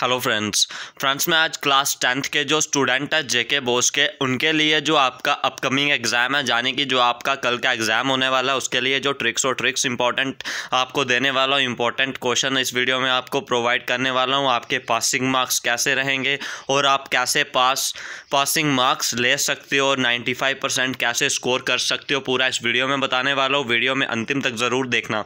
hello friends friends मैं आज class tenth के जो स्टूडेंट है जेके बोस के उनके लिए जो आपका अपकमिंग एग्ज़ाम है यानी कि जो आपका कल का एग्ज़ाम होने वाला है उसके लिए जो ट्रिक्स और ट्रिक्स इंपॉर्टेंट आपको देने वाला हूँ इंपॉर्टेंट क्वेश्चन इस वीडियो में आपको प्रोवाइड करने वाला हूँ आपके पासिंग मार्क्स कैसे रहेंगे और आप कैसे पास पासिंग मार्क्स ले सकते हो और नाइन्टी कैसे स्कोर कर सकते हो पूरा इस वीडियो में बताने वाला हूँ वीडियो में अंतिम तक ज़रूर देखना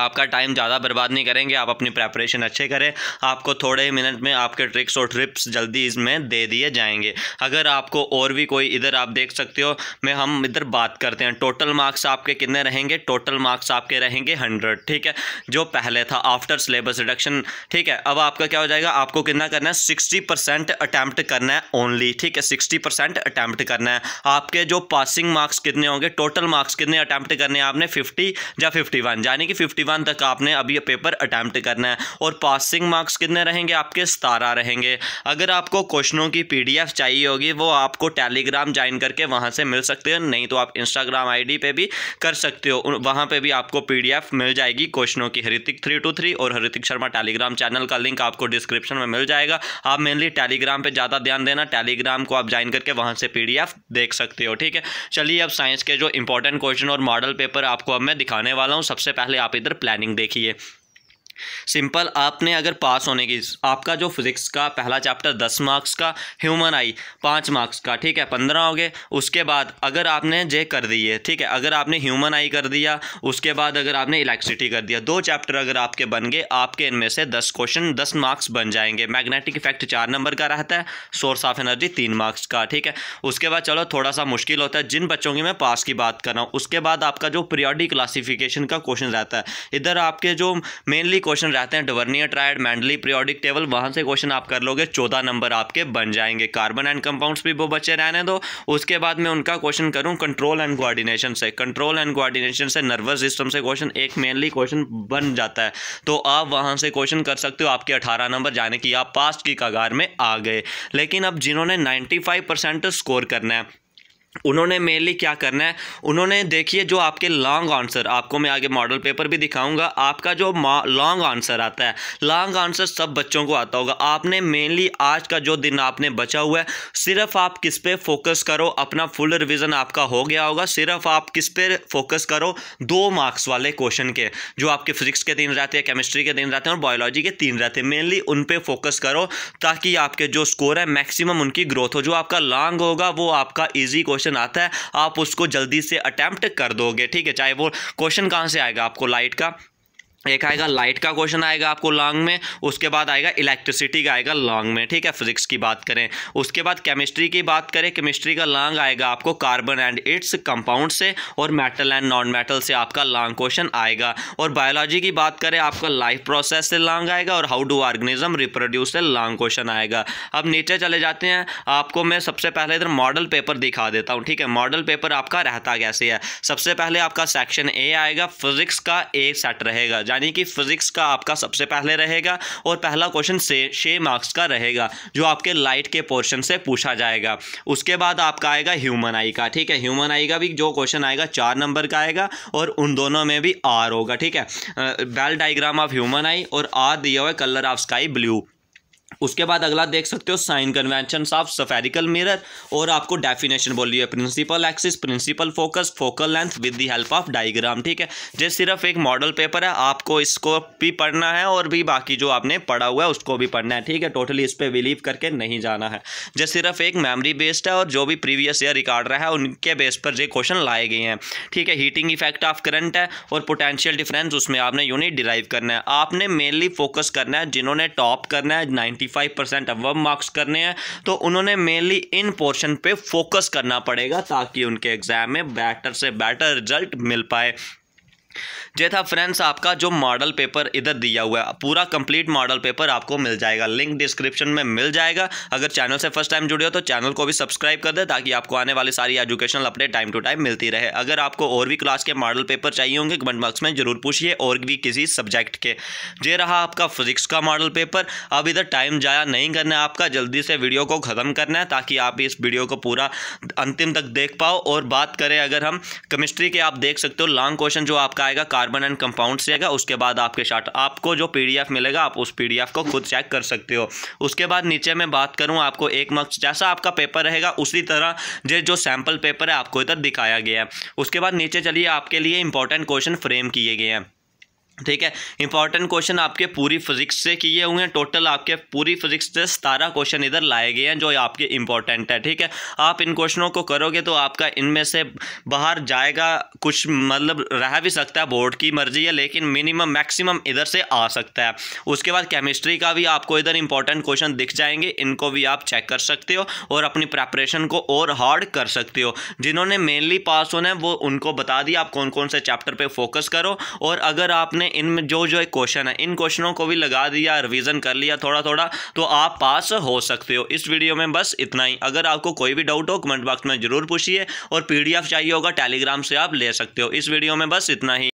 आपका टाइम ज़्यादा बर्बाद नहीं करेंगे आप अपनी प्रेपरेशन अच्छे करें आपको थोड़े ही मिनट में आपके ट्रिक्स और ट्रिप्स जल्दी इसमें दे दिए जाएंगे अगर आपको और भी कोई इधर आप देख सकते हो मैं हम इधर बात करते हैं टोटल मार्क्स आपके कितने रहेंगे टोटल मार्क्स आपके रहेंगे हंड्रेड ठीक है जो पहले था आफ्टर सिलेबस रिडक्शन ठीक है अब आपका क्या हो जाएगा आपको कितना करना है सिक्सटी परसेंट अटैम्प्ट करना है ओनली ठीक है सिक्सटी परसेंट अटैम्प्ट करना है आपके जो पासिंग मार्क्स कितने होंगे टोटल मार्क्स कितने अटैम्प्ट करने हैं आपने फिफ्टी या फिफ्टी वन यानी कि फिफ्टी वन तक आपने अभी ये पेपर अटैम्प्ट करना है और पासिंग मार्क्स कितने रहेंगे आपके सतारह रहेंगे अगर आपको क्वेश्चनों की पी चाहिए होगी वो आपको टेलीग्राम ज्वाइन करके वहाँ से मिल सकते हो नहीं तो आप इंस्टाग्राम आई पे भी कर सकते हो वहाँ पर भी आपको पी मिल जाएगी क्वेश्चनों की हरितिक थ्री टू थ्री और हरितिक शर्मा टेलीग्राम चैनल का लिंक आपको डिस्क्रिप्शन में मिल जाएगा आप मेनली टेलीग्राम पर ज़्यादा ध्यान देना टेलीग्राम को आप ज्वाइन करके वहाँ से पी देख सकते हो ठीक है चलिए अब साइंस के जो इंपॉर्टेंट क्वेश्चन और मॉडल पेपर आपको अब मैं दिखाने वाला हूँ सबसे पहले आप इधर प्लानिंग देखिए सिंपल आपने अगर पास होने की आपका जो फिज़िक्स का पहला चैप्टर दस मार्क्स का ह्यूमन आई पाँच मार्क्स का ठीक है पंद्रह हो गए उसके बाद अगर आपने जे कर दिए ठीक है अगर आपने ह्यूमन आई कर दिया उसके बाद अगर आपने इलेक्ट्रिसिटी कर दिया दो चैप्टर अगर आपके बन गए आपके इनमें से दस क्वेश्चन दस मार्क्स बन जाएंगे मैग्नेटिक इफेक्ट चार नंबर का रहता है सोर्स ऑफ एनर्जी तीन मार्क्स का ठीक है उसके बाद चलो थोड़ा सा मुश्किल होता है जिन बच्चों की मैं पास की बात कर रहा हूँ उसके बाद आपका जो पीरियडिक क्लासीफिकेशन का क्वेश्चन रहता है इधर आपके जो मेनली क्वेश्चन रहते हैं Dobereiner triad Mendeleev periodic table वहां से क्वेश्चन आप कर लोगे चौदह नंबर आपके बन जाएंगे कार्बन एंड कंपाउंड्स भी वो बच्चे रहने दो उसके बाद मैं उनका क्वेश्चन करूँ कंट्रोल एंड कोऑर्डिनेशन से कंट्रोल एंड कोऑर्डिनेशन से नर्वस सिस्टम से क्वेश्चन एक मेनली क्वेश्चन बन जाता है तो आप वहाँ से क्वेश्चन कर सकते हो आपके अठारह नंबर जाने की आप पास्ट की कगार में आ गए लेकिन अब जिन्होंने नाइन्टी स्कोर करना है उन्होंने मेनली क्या करना है उन्होंने देखिए जो आपके लॉन्ग आंसर आपको मैं आगे मॉडल पेपर भी दिखाऊंगा आपका जो लॉन्ग आंसर आता है लॉन्ग आंसर सब बच्चों को आता होगा आपने मेनली आज का जो दिन आपने बचा हुआ है सिर्फ आप किस पे फोकस करो अपना फुल रिवीजन आपका हो गया होगा सिर्फ आप किस पे फोकस करो दो मार्क्स वाले क्वेश्चन के जो आपके फिजिक्स के दिन रहते हैं केमिस्ट्री के दिन रहते हैं और बायोलॉजी के तीन रहते हैं मेनली उन पर फोकस करो ताकि आपके जो स्कोर है मैक्सिमम उनकी ग्रोथ हो जो आपका लॉन्ग होगा वो आपका ईजी क्वेश्चन क्वेश्चन आता है आप उसको जल्दी से अटैम्प्ट कर दोगे ठीक है चाहे वो क्वेश्चन कहाँ से आएगा आपको लाइट का एक आएगा लाइट का क्वेश्चन आएगा आपको लॉन्ग में उसके बाद आएगा इलेक्ट्रिसिटी का आएगा लॉन्ग में ठीक है फिजिक्स की बात करें उसके बाद केमिस्ट्री की बात करें केमिस्ट्री का लॉन्ग आएगा आपको कार्बन एंड इट्स कंपाउंड से और मेटल एंड नॉन मेटल से आपका लॉन्ग क्वेश्चन आएगा और बायोलॉजी की बात करें आपका लाइफ प्रोसेस से लॉन्ग आएगा और हाउ डू ऑर्गेनिज्म रिप्रोड्यूस से लॉन्ग क्वेश्चन आएगा अब नीचे चले जाते हैं आपको मैं सबसे पहले इधर मॉडल पेपर दिखा देता हूँ ठीक है मॉडल पेपर आपका रहता कैसे है सबसे पहले आपका सेक्शन ए आएगा फिजिक्स का ए सेट रहेगा यानी कि फिजिक्स का आपका सबसे पहले रहेगा और पहला क्वेश्चन से छः मार्क्स का रहेगा जो आपके लाइट के पोर्शन से पूछा जाएगा उसके बाद आपका आएगा ह्यूमन आई का ठीक है ह्यूमन आई का भी जो क्वेश्चन आएगा चार नंबर का आएगा और उन दोनों में भी आर होगा ठीक है बेल डाइग्राम ऑफ ह्यूमन आई और आर दिया हुआ है कलर ऑफ स्काई ब्लू उसके बाद अगला देख सकते हो sign convention of spherical mirror और आपको डेफिनेशन बोली है principal axis principal focus focal length with the help of diagram ठीक है ये सिर्फ एक मॉडल पेपर है आपको इसको भी पढ़ना है और भी बाकी जो आपने पढ़ा हुआ है उसको भी पढ़ना है ठीक है टोटली इस पर बिलीव करके नहीं जाना है जो सिर्फ एक मेमरी बेस्ड है और जो भी प्रीवियस ईयर रिकॉर्ड रहा है उनके बेस पर ये क्वेश्चन लाए गए हैं ठीक है हीटिंग इफेक्ट ऑफ करंट है और पोटेंशियल डिफरेंस उसमें आपने यूनिट डिराइव करना है आपने मेनली फोकस करना है जिन्होंने टॉप करना है nine five percent above marks करने हैं तो उन्होंने मेनली इन पोर्शन पे फोकस करना पड़ेगा ताकि उनके एग्ज़ाम में बेटर से बेटर रिजल्ट मिल पाए ये था फ्रेंड्स आपका जो मॉडल पेपर इधर दिया हुआ है पूरा कंप्लीट मॉडल पेपर आपको मिल जाएगा लिंक डिस्क्रिप्शन में मिल जाएगा अगर चैनल से फर्स्ट टाइम जुड़े हो तो चैनल को भी सब्सक्राइब कर दे ताकि आपको आने वाली सारी educational update time to time मिलती रहे अगर आपको और भी क्लास के मॉडल पेपर चाहिए होंगे कमेंट बॉक्स में जरूर पूछिए और भी किसी सब्जेक्ट के ये रहा आपका फिजिक्स का मॉडल पेपर अब इधर टाइम ज़ाया नहीं करना है आपका जल्दी से वीडियो को ख़त्म करना है ताकि आप इस वीडियो को पूरा अंतिम तक देख पाओ और बात करें अगर हम केमिस्ट्री के आप देख सकते हो लॉन्ग क्वेश्चन जो आपका आएगा कार्बन एंड से आएगा उसके बाद आपके शार्ट आपको जो पीडीएफ मिलेगा आप उस पीडीएफ को खुद चेक कर सकते हो उसके बाद नीचे मैं बात करूँ आपको एक मक्स जैसा आपका पेपर रहेगा उसी तरह जो जो सैम्पल पेपर है आपको इधर दिखाया गया है उसके बाद नीचे चलिए आपके लिए इंपॉर्टेंट क्वेश्चन फ्रेम किए गए हैं ठीक है इंपॉर्टेंट क्वेश्चन आपके पूरी फिजिक्स से किए हुए हैं टोटल आपके पूरी फिजिक्स से सतारह क्वेश्चन इधर लाए गए हैं जो आपके इंपॉर्टेंट है ठीक है आप इन क्वेश्चनों को करोगे तो आपका इनमें से बाहर जाएगा कुछ मतलब रह भी सकता है बोर्ड की मर्जी है लेकिन मिनिमम मैक्सिमम इधर से आ सकता है उसके बाद केमिस्ट्री का भी आपको इधर इंपॉर्टेंट क्वेश्चन दिख जाएंगे इनको भी आप चेक कर सकते हो और अपनी प्रेपरेशन को और हार्ड कर सकते हो जिन्होंने मेनली पास होना है वो उनको बता दिया आप कौन कौन से चैप्टर पर फोकस करो और अगर आपने आपने इनमें जो जो क्वेश्चन है इन क्वेश्चनों को भी लगा दिया रिवीजन कर लिया थोड़ा थोड़ा तो आप पास हो सकते हो इस वीडियो में बस इतना ही अगर आपको कोई भी डाउट हो कमेंट बॉक्स में जरूर पूछिए और पीडीएफ चाहिए होगा टेलीग्राम से आप ले सकते हो इस वीडियो में बस इतना ही